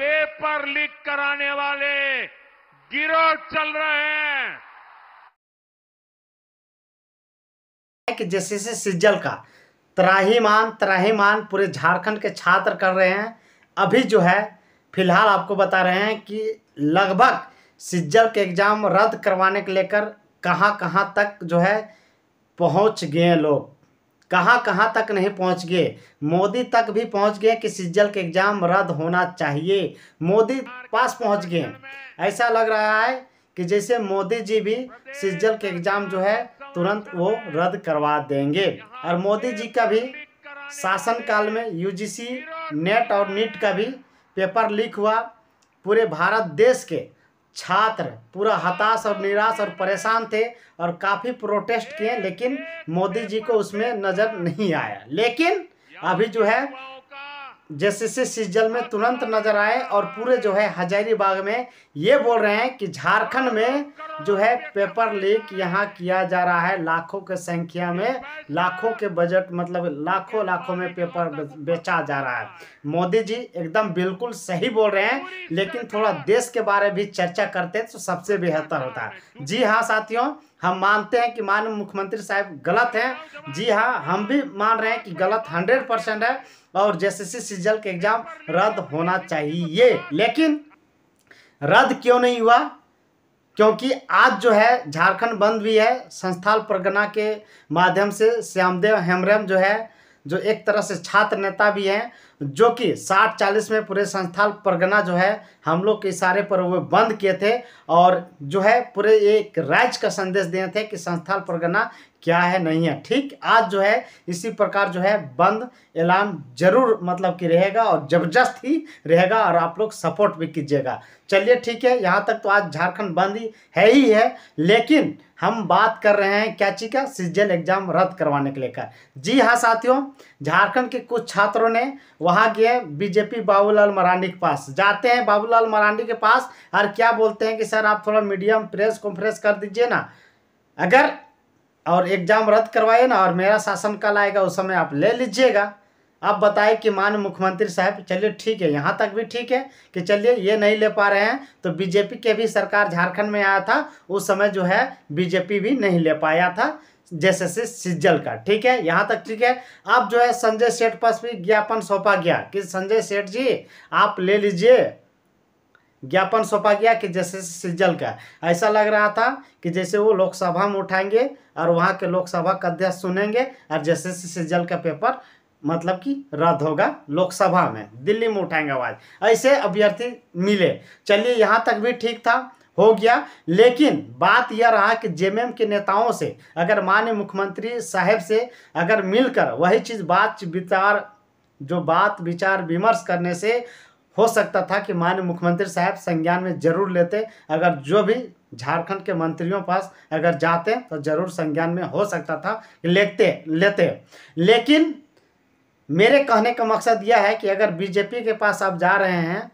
paper leak कराने वाले गिरोह चल रहे हैं कि जैसे सिज्जल का त्राहीमान त्राहीमान पूरे झारखंड के छात्र कर रहे हैं अभी जो है फिलहाल आपको बता रहे हैं कि लगभग सिज्जल के एग्ज़ाम रद्द करवाने के लेकर कहाँ कहाँ तक जो है पहुंच गए लोग कहाँ कहाँ तक नहीं पहुँच गए मोदी तक भी पहुँच गए कि सिज्जल के एग्ज़ाम रद्द होना चाहिए मोदी पास पहुँच गए ऐसा लग रहा है कि जैसे मोदी जी भी सिज्जल के एग्ज़ाम जो है तुरंत वो रद्द करवा देंगे और मोदी जी का भी शासनकाल में यूजीसी नेट और नीट का भी पेपर लीक हुआ पूरे भारत देश के छात्र पूरा हताश और निराश और परेशान थे और काफ़ी प्रोटेस्ट किए लेकिन मोदी जी को उसमें नज़र नहीं आया लेकिन अभी जो है जैसे सीजल में तुरंत नजर आए और पूरे जो है हजारीबाग में ये बोल रहे हैं कि झारखंड में जो है पेपर लीक यहाँ किया जा रहा है लाखों के संख्या में लाखों के बजट मतलब लाखों लाखों में पेपर बेचा जा रहा है मोदी जी एकदम बिल्कुल सही बोल रहे हैं लेकिन थोड़ा देश के बारे में भी चर्चा करते तो सबसे बेहतर होता है जी हाँ साथियों हम मानते हैं कि माननीय मुख्यमंत्री साहब गलत हैं जी हाँ हम भी मान रहे हैं कि गलत हंड्रेड परसेंट है और सी सीजल के एग्जाम रद्द होना चाहिए लेकिन रद्द क्यों नहीं हुआ क्योंकि आज जो है झारखंड बंद भी है संस्थाल परगना के माध्यम से श्यामदेव हेमरेम जो है जो एक तरह से छात्र नेता भी हैं जो कि साठ चालीस में पूरे संस्थान परगना जो है हम लोग के इशारे पर वो बंद किए थे और जो है पूरे एक राज्य का संदेश दिए थे कि संस्थान परगना क्या है नहीं है ठीक आज जो है इसी प्रकार जो है बंद ऐलान जरूर मतलब कि रहेगा और ज़बरदस्त ही रहेगा और आप लोग सपोर्ट भी कीजिएगा चलिए ठीक है यहाँ तक तो आज झारखंड बंद ही है ही है लेकिन हम बात कर रहे हैं क्या चीज का सीजन एग्जाम रद्द करवाने के लेकर जी हाँ साथियों झारखंड के कुछ छात्रों ने वहाँ गए बीजेपी बाबूलाल मरांडी के पास जाते हैं बाबूलाल मरांडी के पास और क्या बोलते हैं कि सर आप थोड़ा मीडियम प्रेस कॉन्फ्रेंस कर दीजिए ना अगर और एग्ज़ाम रद्द करवाइए ना और मेरा शासन कल आएगा उस समय आप ले लीजिएगा आप बताए कि मान मुख्यमंत्री साहब चलिए ठीक है यहाँ तक भी ठीक है कि चलिए ये नहीं ले पा रहे हैं तो बीजेपी के भी सरकार झारखंड में आया था उस समय जो है बीजेपी भी नहीं ले पाया था जैसे से सिज्जल का ठीक है यहाँ तक ठीक है अब जो है संजय सेठ पास भी ज्ञापन सौंपा गया कि संजय सेठ जी आप ले लीजिए ज्ञापन सौंपा गया कि जैसे सिज्जल का ऐसा लग रहा था कि जैसे वो लोकसभा में उठाएंगे और वहाँ के लोकसभा का अध्यक्ष सुनेंगे और जैसे सिज्जल का पेपर मतलब कि रद्द होगा लोकसभा में दिल्ली में उठाएंगे आवाज ऐसे अभ्यर्थी मिले चलिए यहाँ तक भी ठीक था हो गया लेकिन बात यह रहा कि जेएमएम के नेताओं से अगर माननीय मुख्यमंत्री साहब से अगर मिलकर वही चीज़ बात विचार जो बात विचार विमर्श करने से हो सकता था कि माननीय मुख्यमंत्री साहब संज्ञान में जरूर लेते अगर जो भी झारखंड के मंत्रियों पास अगर जाते तो जरूर संज्ञान में हो सकता था लेते लेते लेकिन मेरे कहने का मकसद यह है कि अगर बीजेपी के पास आप जा रहे हैं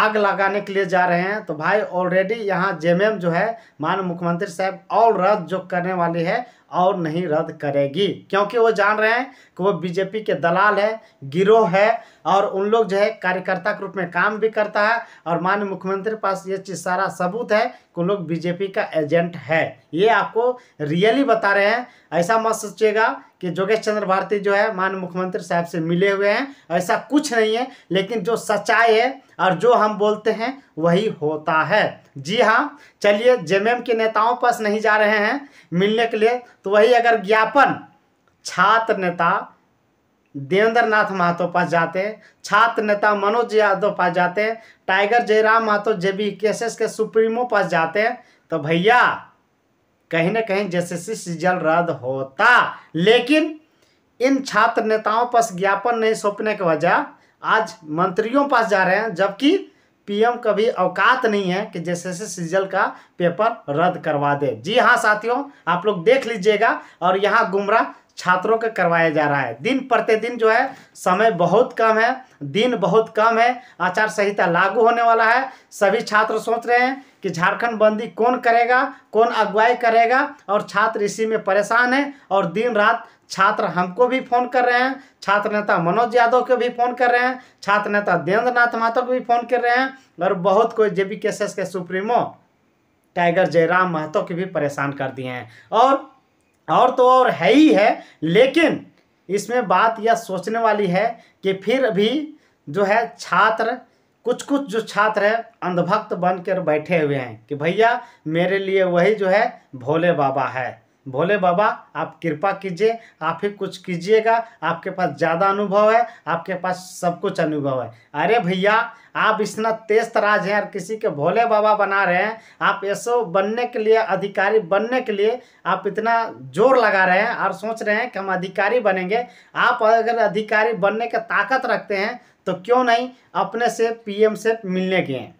आग लगाने के लिए जा रहे हैं तो भाई ऑलरेडी यहाँ जेएमएम जो है मान मुख्यमंत्री साहब और रद्द जो करने वाली है और नहीं रद्द करेगी क्योंकि वो जान रहे हैं कि वो बीजेपी के दलाल है गिरोह है और उन लोग जो है कार्यकर्ता के रूप में काम भी करता है और माननीय मुख्यमंत्री के पास ये चीज़ सारा सबूत है कि लोग बीजेपी का एजेंट है ये आपको रियली बता रहे हैं ऐसा मत सोचिएगा कि जोगेश चंद्र भारती जो है माननीय मुख्यमंत्री साहब से मिले हुए हैं ऐसा कुछ नहीं है लेकिन जो सच्चाई है और जो हम बोलते हैं वही होता है जी हाँ चलिए जेएमएम के नेताओं पास नहीं जा रहे हैं मिलने के लिए तो वही अगर ज्ञापन छात्र नेता देवेंद्र नाथ महतो पास जाते छात्र नेता मनोज यादव पास जाते tiger Jairam Mahto JB B K supremo पास जाते तो भैया कहीं ना कहीं जैसे जल रद्द होता लेकिन इन छात्र नेताओं पास ज्ञापन नहीं सौंपने की वजह आज मंत्रियों पास जा रहे हैं जबकि पीएम का भी अवकात नहीं है कि जैसे जैसे सीजल का पेपर रद्द करवा दे जी हाँ साथियों आप लोग देख लीजिएगा और यहाँ गुमराह छात्रों का करवाया जा रहा है दिन प्रतिदिन जो है समय बहुत कम है दिन बहुत कम है आचार संहिता लागू होने वाला है सभी छात्र सोच रहे हैं कि झारखंड बंदी कौन करेगा कौन अगुवाई करेगा और छात्र इसी में परेशान है और दिन रात छात्र हमको भी फोन कर रहे हैं छात्र नेता मनोज यादव को भी फोन कर रहे हैं छात्र नेता देवेंद्र नाथ महतो को भी फोन कर रहे हैं और बहुत कोई J B K supremo tiger Jairam Mahto के भी परेशान कर दिए हैं और और तो और है ही है लेकिन इसमें बात यह सोचने वाली है कि फिर भी जो है छात्र कुछ कुछ जो छात्र है अंधभक्त बनकर बैठे हुए हैं कि भैया मेरे लिए वही जो है भोले बाबा है भोले बाबा आप कृपा कीजिए आप ही कुछ कीजिएगा आपके पास ज़्यादा अनुभव है आपके पास सब कुछ अनुभव है अरे भैया आप इतना तेज तराज हैं और किसी के भोले बाबा बना रहे हैं आप ऐसो बनने के लिए अधिकारी बनने के लिए आप इतना जोर लगा रहे हैं और सोच रहे हैं कि हम अधिकारी बनेंगे आप अगर अधिकारी बनने की ताकत रखते हैं तो क्यों नहीं अपने से पीएम से मिलने के हैं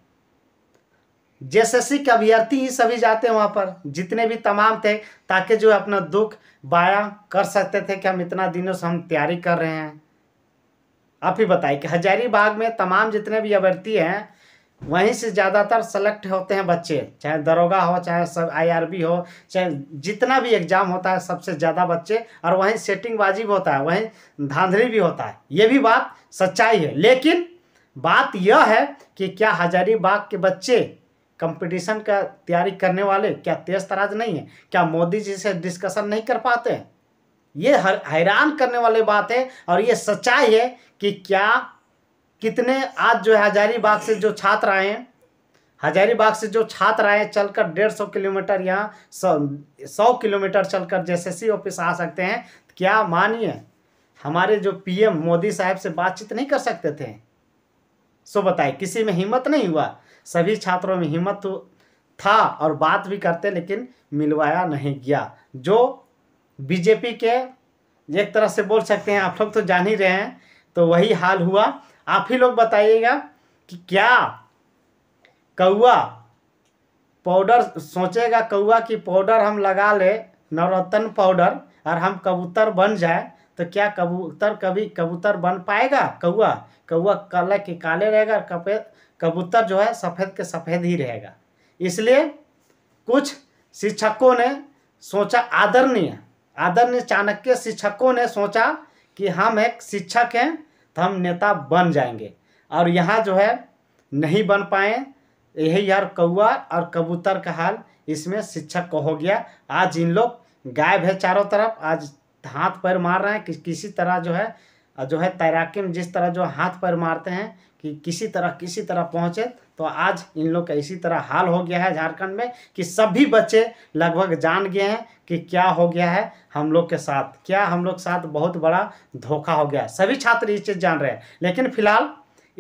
जेएसएससी के अभ्यर्थी ही सभी जाते हैं वहाँ पर जितने भी तमाम थे ताकि जो अपना दुख बाया कर सकते थे कि हम इतना दिनों से हम तैयारी कर रहे हैं आप ही बताइए कि हजारीबाग में तमाम जितने भी अभ्यर्थी हैं वहीं से ज़्यादातर सेलेक्ट होते हैं बच्चे चाहे दरोगा हो चाहे सब आई हो चाहे जितना भी एग्ज़ाम होता है सबसे ज़्यादा बच्चे और वहीं सेटिंग बाजी भी होता है वहीं धांधली भी होता है ये भी बात सच्चाई है लेकिन बात यह है कि क्या हजारीबाग के बच्चे कंपटीशन का तैयारी करने वाले क्या तेज तराज नहीं है क्या मोदी जी से डिस्कशन नहीं कर पाते हैं ये हर हैरान करने वाली बात है और ये सच्चाई है कि क्या कितने आज जो है हजारीबाग से जो छात्र आए हैं हजारीबाग से जो छात्र आए चलकर डेढ़ सौ किलोमीटर यहाँ सौ सौ किलोमीटर चलकर जैसे ऑफिस आ सकते हैं क्या मानिए हमारे जो पीएम मोदी साहब से बातचीत नहीं कर सकते थे सो बताए किसी में हिम्मत नहीं हुआ सभी छात्रों में हिम्मत था और बात भी करते लेकिन मिलवाया नहीं गया जो बीजेपी के एक तरह से बोल सकते हैं आप लोग तो जान ही रहे हैं तो वही हाल हुआ आप ही लोग बताइएगा कि क्या कौआ पाउडर सोचेगा कौआ कि पाउडर हम लगा ले नवरत्न पाउडर और हम कबूतर बन जाए तो क्या कबूतर कभी कबूतर बन पाएगा कौआ कौआ काले के काले रहेगा कपेद कबूतर जो है सफ़ेद के सफ़ेद ही रहेगा इसलिए कुछ शिक्षकों ने सोचा आदरणीय आदरणीय चाणक्य शिक्षकों ने सोचा कि हम एक शिक्षक हैं तो हम नेता बन जाएंगे और यहाँ जो है नहीं बन पाए यही यार कौआ और कबूतर का हाल इसमें शिक्षक को हो गया आज इन लोग गायब है चारों तरफ आज हाथ पैर मार रहे हैं कि, किसी तरह जो है जो है तैराकी में जिस तरह जो हाथ पैर मारते हैं कि किसी तरह किसी तरह पहुँचे तो आज इन लोग का इसी तरह हाल हो गया है झारखंड में कि सभी बच्चे लगभग जान गए हैं कि क्या हो गया है हम लोग के साथ क्या हम लोग के साथ बहुत बड़ा धोखा हो गया है सभी छात्र ये चीज़ जान रहे हैं लेकिन फिलहाल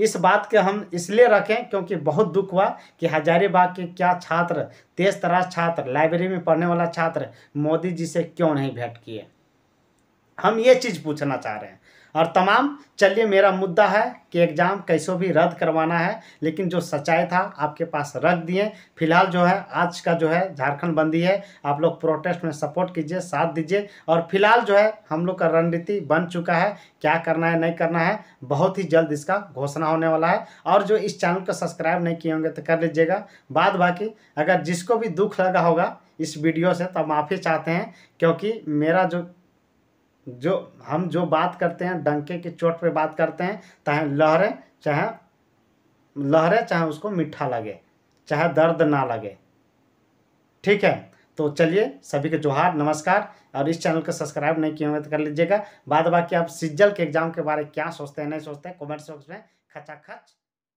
इस बात के हम इसलिए रखें क्योंकि बहुत दुख हुआ कि हजारीबाग के क्या छात्र तेज तराज छात्र लाइब्रेरी में पढ़ने वाला छात्र मोदी जी से क्यों नहीं भेंट किए हम ये चीज़ पूछना चाह रहे हैं और तमाम चलिए मेरा मुद्दा है कि एग्ज़ाम कैसे भी रद्द करवाना है लेकिन जो सच्चाई था आपके पास रख दिए फिलहाल जो है आज का जो है झारखंड बंदी है आप लोग प्रोटेस्ट में सपोर्ट कीजिए साथ दीजिए और फिलहाल जो है हम लोग का रणनीति बन चुका है क्या करना है नहीं करना है बहुत ही जल्द इसका घोषणा होने वाला है और जो इस चैनल को सब्सक्राइब नहीं किए होंगे तो कर लीजिएगा बाद बाकी अगर जिसको भी दुख लगा होगा इस वीडियो से तो माफ़ी चाहते हैं क्योंकि मेरा जो जो हम जो बात करते हैं डंके की चोट पे बात करते हैं चाहे लहरें चाहे लहरें चाहे उसको मीठा लगे चाहे दर्द ना लगे ठीक है तो चलिए सभी के जोहार नमस्कार और इस चैनल को सब्सक्राइब नहीं किए तो कर लीजिएगा बाद बाकी आप सिज्जल के एग्जाम के बारे में क्या सोचते हैं नहीं सोचते हैं कमेंट बॉक्स में खचा खच